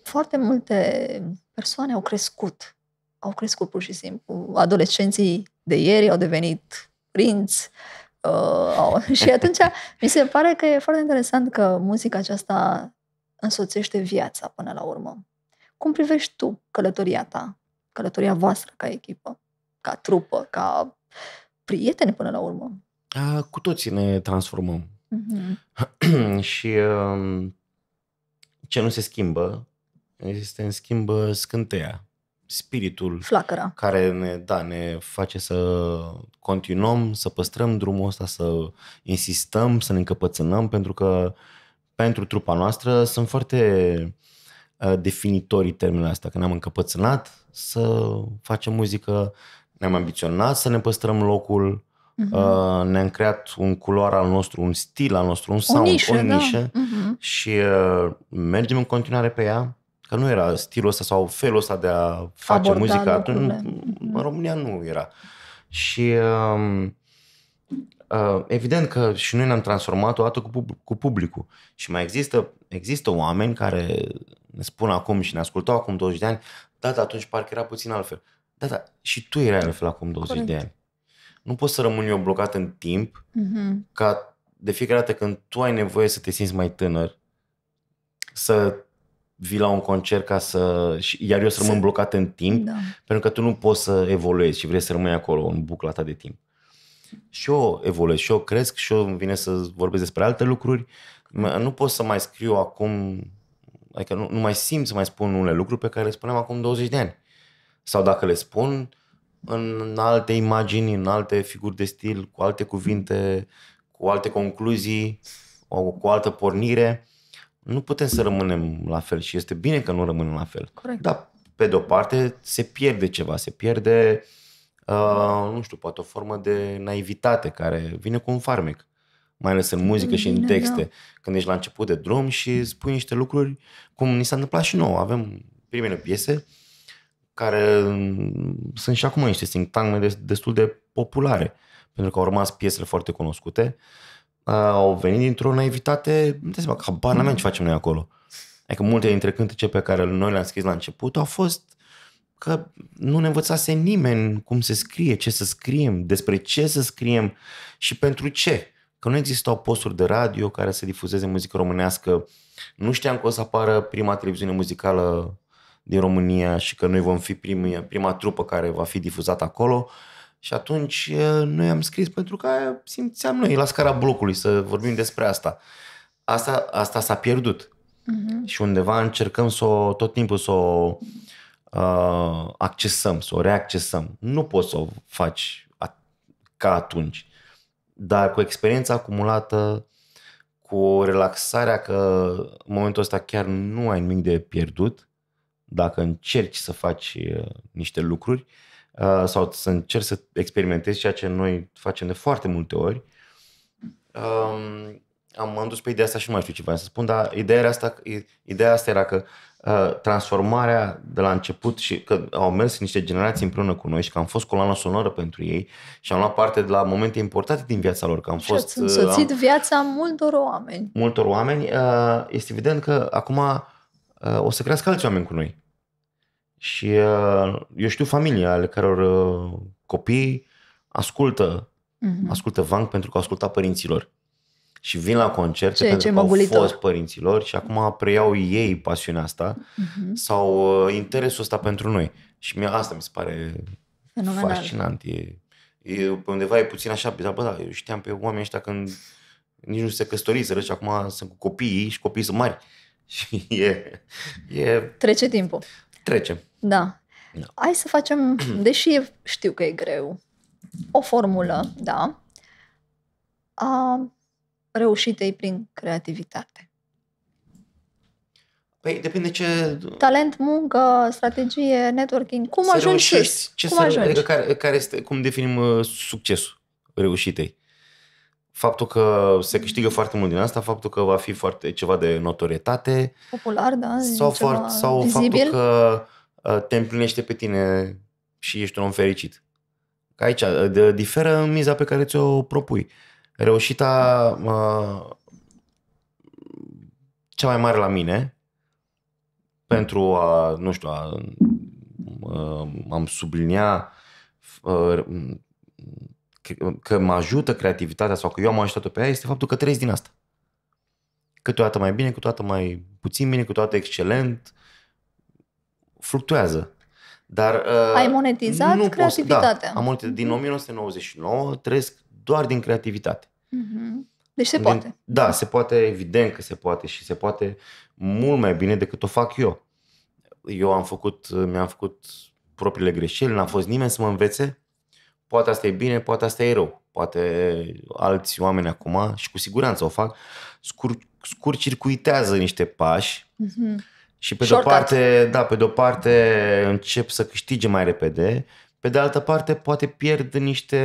Foarte multe persoane au crescut au crescut pur și simplu. Adolescenții de ieri au devenit prinți. Uh, și atunci mi se pare că e foarte interesant că muzica aceasta însoțește viața până la urmă. Cum privești tu călătoria ta, călătoria voastră ca echipă, ca trupă, ca prieteni până la urmă? Uh, cu toții ne transformăm. Uh-huh. și um, ce nu se schimbă este în schimb scânteia spiritul Flacăra. care ne, da, ne face să continuăm, să păstrăm drumul ăsta, să insistăm, să ne încăpățânăm, pentru că pentru trupa noastră sunt foarte uh, definitorii termenul asta, că ne-am încăpățânat să facem muzică, ne-am ambiționat să ne păstrăm locul, Uh-huh. Ne-am creat un culoar al nostru, un stil al nostru, un sound, o nișă, o da. nișă da. și uh, mergem în continuare pe ea. Că nu era stilul ăsta sau felul ăsta de a face Aborda muzică. Atunci, în România nu era. Și um, uh, evident că și noi ne-am transformat o dată cu, publicul. Și mai există, există oameni care ne spun acum și ne ascultau acum 20 de ani, da, da, atunci parcă era puțin altfel. Da, da, și tu erai altfel acum 20 Corect. de ani. Nu poți să rămâni eu blocat în timp mm-hmm. ca de fiecare dată când tu ai nevoie să te simți mai tânăr, să vii la un concert ca să... Iar eu să rămân blocat în timp, da. pentru că tu nu poți să evoluezi și vrei să rămâi acolo în bucla ta de timp. Și eu evoluez, și eu cresc, și eu vine să vorbesc despre alte lucruri. Nu pot să mai scriu acum, adică nu, nu mai simt să mai spun unele lucruri pe care le spuneam acum 20 de ani. Sau dacă le spun, în alte imagini, în alte figuri de stil, cu alte cuvinte, cu alte concluzii, cu o altă pornire. Nu putem să rămânem la fel și este bine că nu rămânem la fel. Corect. Dar, pe de-o parte, se pierde ceva, se pierde, uh, nu știu, poate o formă de naivitate care vine cu un farmec, mai ales în muzică bine, și în texte. Da. Când ești la început de drum și spui niște lucruri cum ni s-a întâmplat și nouă. Avem primele piese care mm, sunt și acum niște sing destul de populare, pentru că au rămas piesele foarte cunoscute. Uh, au venit dintr-o naivitate, de seama, habar n-am ce facem noi acolo. Adică multe dintre cântece pe care noi le-am scris la început au fost că nu ne învățase nimeni cum se scrie, ce să scriem, despre ce să scriem și pentru ce. Că nu existau posturi de radio care să difuzeze muzică românească. Nu știam că o să apară prima televiziune muzicală din România și că noi vom fi primii, prima trupă care va fi difuzată acolo. Uh, și atunci noi am scris pentru că simțeam noi la scara blocului să vorbim despre asta. Asta, asta s-a pierdut. Uh-huh. Și undeva încercăm să o, tot timpul să o uh, accesăm, să o reaccesăm. Nu poți să o faci a, ca atunci. Dar cu experiența acumulată, cu relaxarea că în momentul ăsta chiar nu ai nimic de pierdut, dacă încerci să faci niște lucruri, uh, Uh, sau să încerc să experimentezi ceea ce noi facem de foarte multe ori. Um, am, am dus pe ideea asta și nu mai știu ce vreau să spun, dar ideea era asta, ideea asta era că uh, transformarea de la început și că au mers niște generații împreună cu noi și că am fost coloana sonoră pentru ei și am luat parte de la momente importante din viața lor. Că am și fost, ați însoțit uh, am, viața multor oameni. Multor oameni. Uh, este evident că acum uh, o să crească alți oameni cu noi și uh, eu știu familii ale căror uh, copii ascultă, mm-hmm. ascultă Vang pentru că au ascultat părinților. Și vin la concerte ce, pentru ce că măgulitor. au fost părinților și acum preiau ei pasiunea asta mm-hmm. sau uh, interesul ăsta pentru noi. Și mie asta mi se pare Fenomenal. fascinant. E, e, undeva e puțin așa, dar bă, da, eu știam pe oamenii ăștia când nici nu se căsătoriseră și acum sunt cu copiii și copiii sunt mari. Și e, e... Trece timpul. Trece. Da. da. Hai să facem, deși știu că e greu, o formulă, da, a reușitei prin creativitate. Păi depinde ce... Talent, muncă, strategie, networking. Cum să ajungi reușești, ce cum să ajungi? Adică care, care este, cum definim uh, succesul reușitei? Faptul că se câștigă foarte mult din asta, faptul că va fi foarte ceva de notorietate. Popular, da. Sau, ceva foarte, sau faptul că Uh, te împlinește pe tine și ești un om fericit. Că aici uh, diferă în miza pe care ți-o propui. Reușita uh, cea mai mare la mine pentru a, nu știu, a, am sublinia că mă ajută creativitatea sau că eu am ajutat-o pe ea este faptul că trăiesc din asta. Câteodată mai bine, câteodată mai puțin bine, câteodată excelent, fluctuează. Dar, uh, Ai monetizat nu da, creativitatea. da, am monetizat. Din 1999 mhm. trăiesc doar din creativitate. Uh-huh. Deci se din, poate. Da, se poate, evident că se poate și se poate mult mai bine decât o fac eu. Eu am făcut, mi-am făcut propriile greșeli, n-a fost nimeni să mă învețe. Poate asta e bine, poate asta e rău. Poate alți oameni acum, și cu siguranță o fac, scur, circuitează niște pași. Uh-huh și pe de-o parte, da, pe de-o parte încep să câștige mai repede, pe de altă parte poate pierd niște,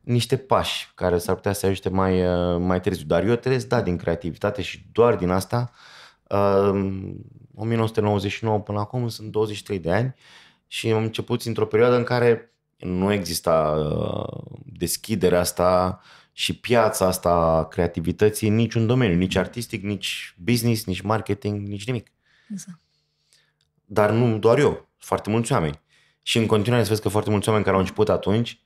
niște pași care s-ar putea să ajute mai, uh, mai târziu. Dar eu trăiesc, da, din creativitate și doar din asta. Uh, 1999 până acum sunt 23 de ani și am început într-o perioadă în care nu exista uh, deschiderea asta și piața asta a creativității în niciun domeniu, nici artistic, nici business, nici marketing, nici nimic. Exact. Dar nu doar eu, foarte mulți oameni. Și în continuare să vezi că foarte mulți oameni care au început atunci,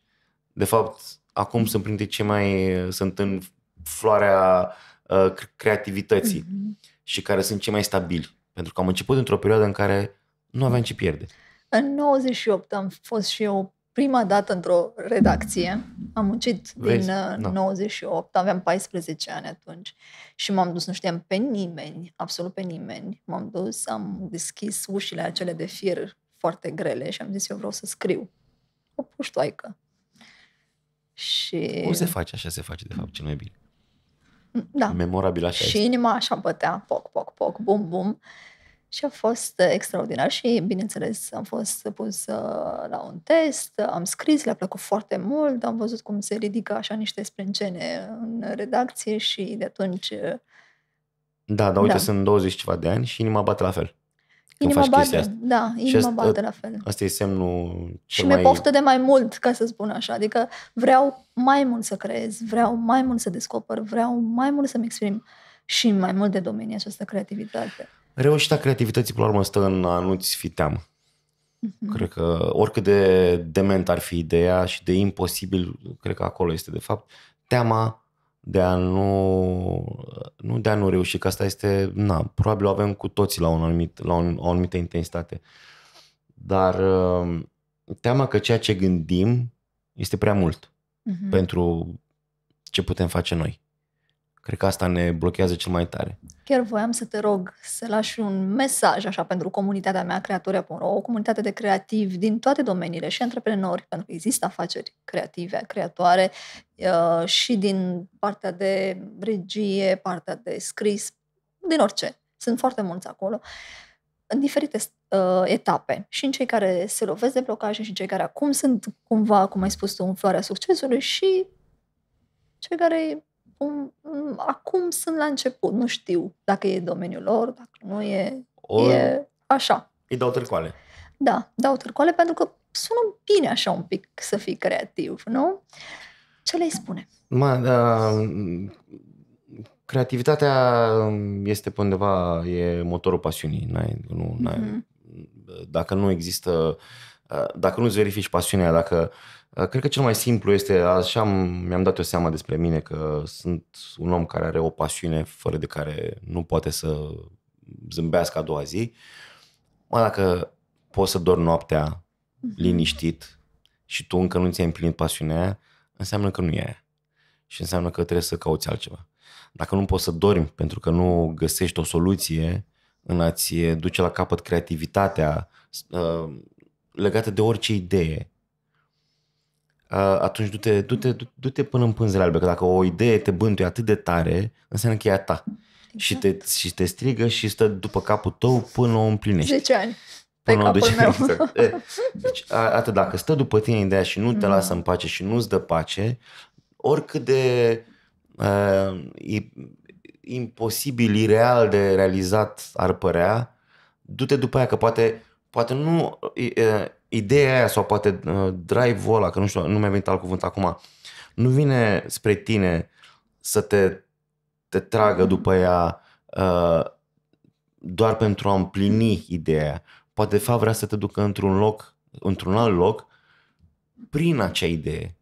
de fapt, acum sunt printre cei mai, sunt în floarea uh, creativității mm-hmm. și care sunt cei mai stabili. Pentru că am început într-o perioadă în care nu aveam ce pierde. În 98 am fost și eu prima dată într-o redacție. Am muncit Vezi? din da. 98, uh, aveam 14 ani atunci și m-am dus, nu știam pe nimeni, absolut pe nimeni. M-am dus, am deschis ușile acele de fir foarte grele și am zis eu vreau să scriu. O puștoaică. Și... Cum se face? Așa se face, de fapt, cel mai bine. Da. Memorabil așa Și este. inima așa bătea, poc, poc, poc, bum, bum. Uh, și a fost uh, extraordinar și, bineînțeles, am fost pus uh, la un test, am scris, le-a plăcut foarte mult, am văzut cum se ridică așa niște sprâncene în redacție și de atunci... Uh, da, dar uite, da. sunt 20 ceva de ani și inima bate la fel. Inima bate, da, inima asta, bate la fel. Asta e semnul Și mai... mi poftă de mai mult, ca să spun așa. Adică vreau mai mult să creez, vreau mai mult să descoper, vreau mai mult să-mi exprim și mai mult de domenii această creativitate. Reușita creativității, până la urmă, stă în a nu-ți fi teamă. Mm-hmm. Cred că oricât de dement ar fi ideea și de imposibil, cred că acolo este, de fapt, teama de a nu, nu de a nu reuși, că asta este, na, probabil o avem cu toții la, un anumit, la un, o anumită intensitate. Dar um, teama că ceea ce gândim este prea mult mm-hmm. pentru ce putem face noi. Cred că asta ne blochează cel mai tare. Chiar voiam să te rog să lași un mesaj așa pentru comunitatea mea Creatoria.ro, o comunitate de creativi din toate domeniile și antreprenori, pentru că există afaceri creative, creatoare uh, și din partea de regie, partea de scris, din orice. Sunt foarte mulți acolo, în diferite uh, etape. Și în cei care se lovesc de blocaje și în cei care acum sunt cumva, cum ai spus tu, în floarea succesului și cei care Acum, acum sunt la început, nu știu dacă e domeniul lor, dacă nu e. O, e așa. Îi dau târcoale. Da, dau târcoale pentru că sună bine așa un pic să fii creativ, nu? Ce le spune? Ma, da, creativitatea este pe undeva, e motorul pasiunii. N-ai, nu, n-ai, mm-hmm. Dacă nu există, dacă nu-ți verifici pasiunea, dacă uh, Uh, cred că cel mai simplu este, așa mi-am dat o seama despre mine, că sunt un om care are o pasiune fără de care nu poate să zâmbească a doua zi. Mă, dacă poți să dormi noaptea mhm. liniștit și tu încă nu ți-ai împlinit pasiunea aia, înseamnă că nu e aia. Și înseamnă că trebuie să cauți altceva. Dacă nu poți să dormi pentru că nu găsești o soluție în a-ți duce la capăt creativitatea uh, legată de orice idee, Uh, atunci du-te, du-te, du-te până în pânzele albe, că dacă o idee te bântuie atât de tare, înseamnă că e a ta. Exact. Și, te, și te strigă și stă după capul tău până o împlinești. 10 ani. Pe până capul duce, meu. Exact. Deci, atât dacă stă după tine ideea și nu te mm. lasă în pace și nu-ți dă pace, oricât de uh, e, imposibil, ireal de realizat ar părea, du-te după aia, că poate, poate nu... Uh, ideea aia sau poate uh, drive-ul ăla, că nu știu, nu mi-a venit alt cuvânt acum, nu vine spre tine să te, te tragă după ea uh, doar pentru a împlini ideea. Poate de fapt vrea să te ducă într-un loc, într-un alt loc, prin acea idee.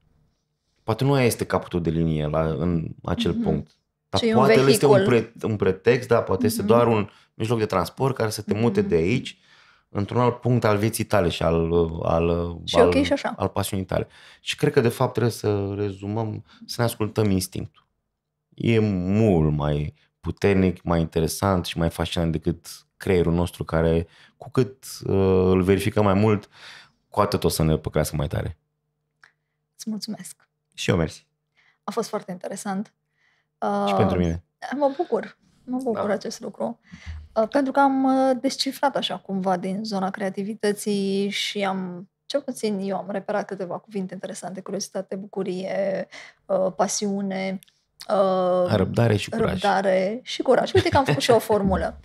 Poate nu aia este capătul de linie la, în acel mm-hmm. punct. Dar poate un este un, pre, un pretext, da, poate mm-hmm. este mhm. doar un mijloc de transport care să te mute mm-hmm. de aici într-un alt punct al vieții tale și al, al, și al, okay, și așa. al pasiunii tale. Și cred că, de fapt, trebuie să rezumăm, să ne ascultăm instinctul. E mult mai puternic, mai interesant și mai fascinant decât creierul nostru, care, cu cât uh, îl verificăm mai mult, cu atât o să ne păcrească mai tare. Îți mulțumesc. Și eu mersi. A fost foarte interesant. Uh, și pentru uh, mine. Mă bucur. Mă bucur da. acest lucru. Uh, pentru că am uh, descifrat așa cumva din zona creativității și am, cel puțin eu am reperat câteva cuvinte interesante, curiozitate, bucurie, uh, pasiune. Răbdare și curaj. Răbdare și curaj. Uite că am făcut și o formulă.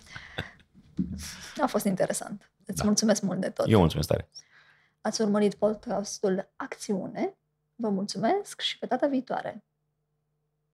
A fost interesant. Îți da. mulțumesc mult de tot. Eu mulțumesc tare. Ați urmărit podcastul Acțiune. Vă mulțumesc și pe data viitoare.